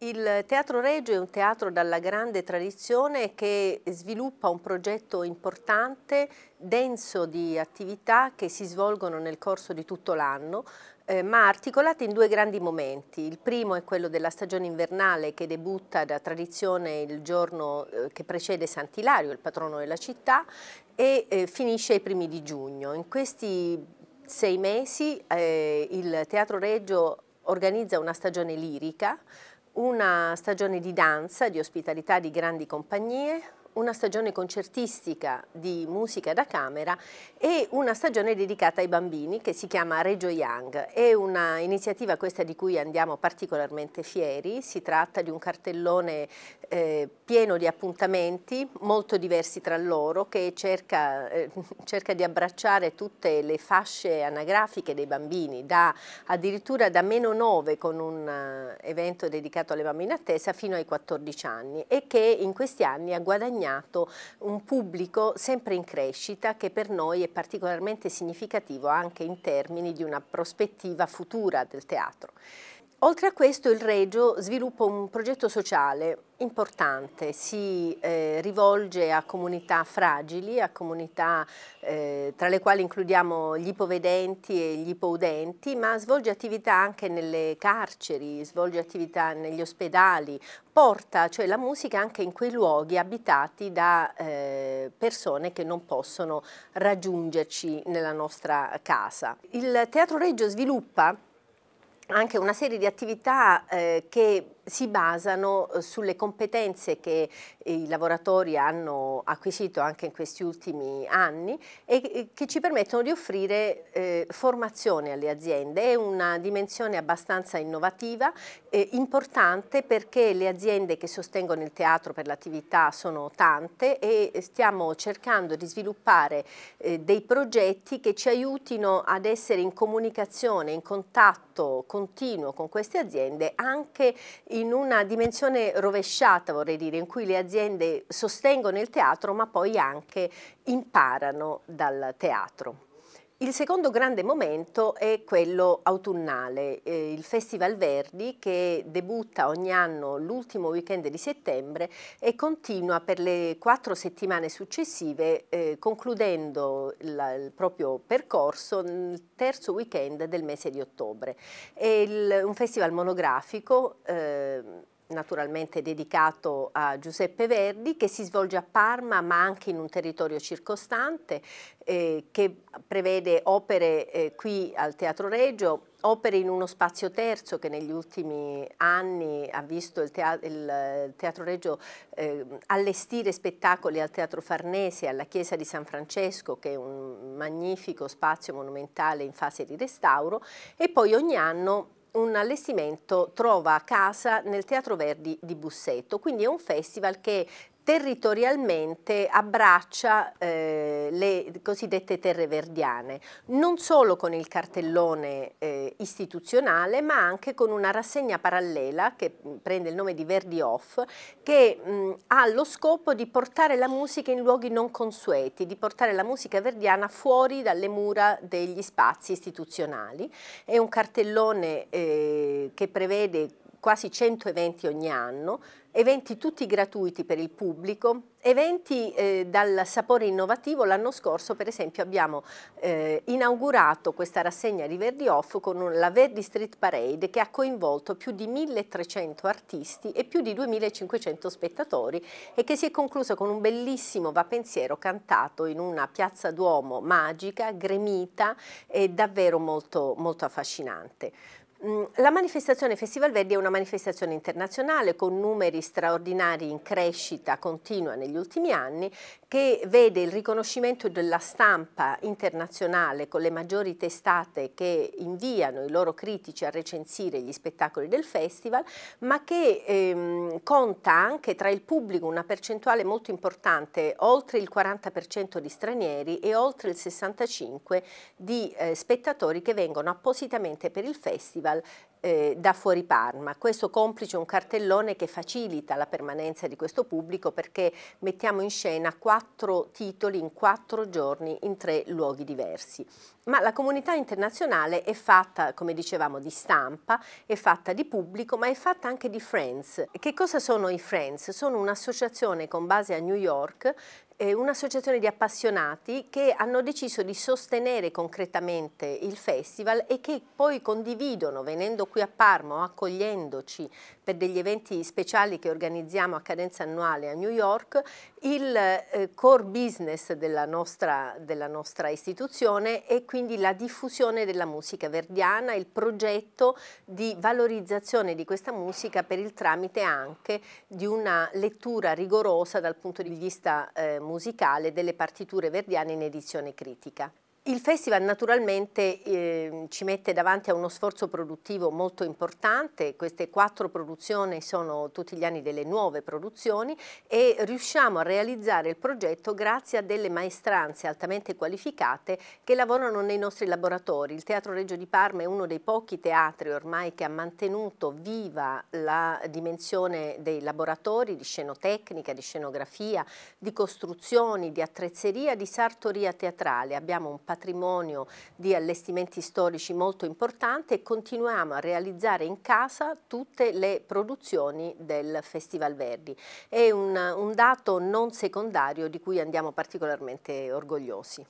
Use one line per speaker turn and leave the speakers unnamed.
Il Teatro Reggio è un teatro dalla grande tradizione che sviluppa un progetto importante, denso di attività che si svolgono nel corso di tutto l'anno, eh, ma articolate in due grandi momenti. Il primo è quello della stagione invernale che debutta da tradizione il giorno eh, che precede Sant'Ilario, il patrono della città, e eh, finisce ai primi di giugno. In questi sei mesi eh, il Teatro Reggio organizza una stagione lirica una stagione di danza, di ospitalità di grandi compagnie, una stagione concertistica di musica da camera e una stagione dedicata ai bambini che si chiama Reggio Young. È un'iniziativa questa di cui andiamo particolarmente fieri, si tratta di un cartellone eh, pieno di appuntamenti molto diversi tra loro che cerca, eh, cerca di abbracciare tutte le fasce anagrafiche dei bambini, da, addirittura da meno 9 con un eh, evento dedicato alle bambine attesa fino ai 14 anni e che in questi anni ha guadagnato guadagnato un pubblico sempre in crescita che per noi è particolarmente significativo anche in termini di una prospettiva futura del teatro. Oltre a questo il Regio sviluppa un progetto sociale importante, si eh, rivolge a comunità fragili, a comunità eh, tra le quali includiamo gli ipovedenti e gli ipoudenti, ma svolge attività anche nelle carceri, svolge attività negli ospedali, porta cioè, la musica anche in quei luoghi abitati da eh, persone che non possono raggiungerci nella nostra casa. Il Teatro Reggio sviluppa anche una serie di attività eh, che si basano eh, sulle competenze che i lavoratori hanno acquisito anche in questi ultimi anni e che ci permettono di offrire eh, formazione alle aziende. È una dimensione abbastanza innovativa, eh, importante perché le aziende che sostengono il teatro per l'attività sono tante e stiamo cercando di sviluppare eh, dei progetti che ci aiutino ad essere in comunicazione, in contatto continuo con queste aziende anche in in una dimensione rovesciata, vorrei dire, in cui le aziende sostengono il teatro ma poi anche imparano dal teatro. Il secondo grande momento è quello autunnale, eh, il Festival Verdi che debutta ogni anno l'ultimo weekend di settembre e continua per le quattro settimane successive eh, concludendo la, il proprio percorso nel terzo weekend del mese di ottobre. È il, un festival monografico eh, naturalmente dedicato a Giuseppe Verdi, che si svolge a Parma ma anche in un territorio circostante, eh, che prevede opere eh, qui al Teatro Reggio, opere in uno spazio terzo che negli ultimi anni ha visto il, Teatro, il teatro Reggio eh, allestire spettacoli al Teatro Farnese, alla Chiesa di San Francesco, che è un magnifico spazio monumentale in fase di restauro, e poi ogni anno un allestimento trova casa nel Teatro Verdi di Busseto, quindi è un festival che territorialmente abbraccia eh, le cosiddette terre verdiane, non solo con il cartellone eh, istituzionale ma anche con una rassegna parallela che mm, prende il nome di Verdi Off che mh, mm, ha lo scopo di portare la musica in luoghi non consueti, di portare la musica verdiana fuori dalle mura degli spazi istituzionali. È un cartellone eh, che prevede quasi 100 eventi ogni anno, eventi tutti gratuiti per il pubblico, eventi eh, dal sapore innovativo. L'anno scorso per esempio abbiamo eh, inaugurato questa rassegna di Verdi Off con la Verdi Street Parade che ha coinvolto più di 1300 artisti e più di 2500 spettatori e che si è conclusa con un bellissimo vapensiero cantato in una piazza Duomo magica, gremita e davvero molto, molto affascinante. Mm, la manifestazione Festival Verdi è una manifestazione internazionale con numeri straordinari in crescita continua negli ultimi anni che vede il riconoscimento della stampa internazionale con le maggiori testate che inviano i loro critici a recensire gli spettacoli del festival, ma che ehm, conta anche tra il pubblico una percentuale molto importante, oltre il 40% di stranieri e oltre il 65% di eh, spettatori che vengono appositamente per il festival eh, da fuori Parma. Questo complice un cartellone che facilita la permanenza di questo pubblico perché mettiamo in scena quattro quattro titoli in quattro giorni in tre luoghi diversi. Ma la comunità internazionale è fatta, come dicevamo, di stampa, è fatta di pubblico, ma è fatta anche di friends. Che cosa sono i friends? Sono un'associazione con base a New York eh, un'associazione di appassionati che hanno deciso di sostenere concretamente il festival e che poi condividono venendo qui a Parma o accogliendoci per degli eventi speciali che organizziamo a cadenza annuale a New York il eh, core business della nostra, della nostra istituzione e quindi la diffusione della musica verdiana, il progetto di valorizzazione di questa musica per il tramite anche di una lettura rigorosa dal punto di vista eh, musicale delle partiture verdiane in edizione critica. Il festival naturalmente eh, ci mette davanti a uno sforzo produttivo molto importante, queste quattro produzioni sono tutti gli anni delle nuove produzioni e riusciamo a realizzare il progetto grazie a delle maestranze altamente qualificate che lavorano nei nostri laboratori. Il Teatro Reggio di Parma è uno dei pochi teatri ormai che ha mantenuto viva la dimensione dei laboratori di scenotecnica, di scenografia, di costruzioni, di attrezzeria, di sartoria teatrale. Abbiamo un patrimonio di allestimenti storici molto importante e continuiamo a realizzare in casa tutte le produzioni del Festival Verdi. È un, un dato non secondario di cui andiamo particolarmente orgogliosi.